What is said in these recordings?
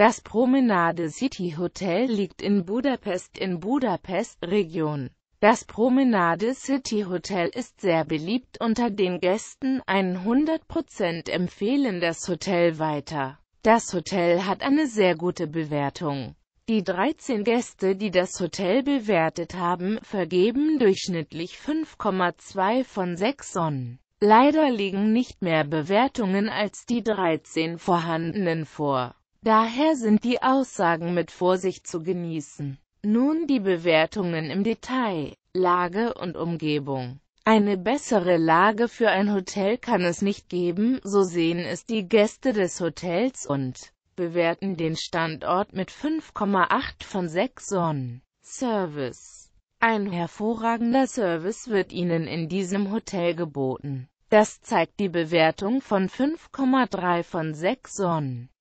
Das Promenade City Hotel liegt in Budapest in Budapest, Region. Das Promenade City Hotel ist sehr beliebt unter den Gästen, 100% empfehlen das Hotel weiter. Das Hotel hat eine sehr gute Bewertung. Die 13 Gäste, die das Hotel bewertet haben, vergeben durchschnittlich 5,2 von 6 Sonnen. Leider liegen nicht mehr Bewertungen als die 13 vorhandenen vor. Daher sind die Aussagen mit Vorsicht zu genießen. Nun die Bewertungen im Detail, Lage und Umgebung. Eine bessere Lage für ein Hotel kann es nicht geben, so sehen es die Gäste des Hotels und bewerten den Standort mit 5,8 von 6 Sonnen. Service Ein hervorragender Service wird Ihnen in diesem Hotel geboten. Das zeigt die Bewertung von 5,3 von 6 Sonnen.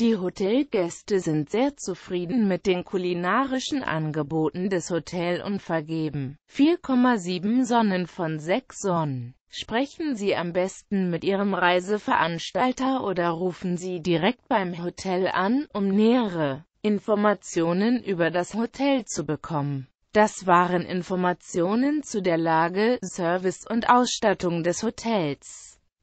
die Hotelgäste sind sehr zufrieden mit den kulinarischen Angeboten des Hotel und vergeben 4,7 Sonnen von 6 Sonnen. Sprechen Sie am besten mit Ihrem Reiseveranstalter oder rufen Sie direkt beim Hotel an, um nähere Informationen über das Hotel zu bekommen. Das waren Informationen zu der Lage, Service und Ausstattung des Hotels.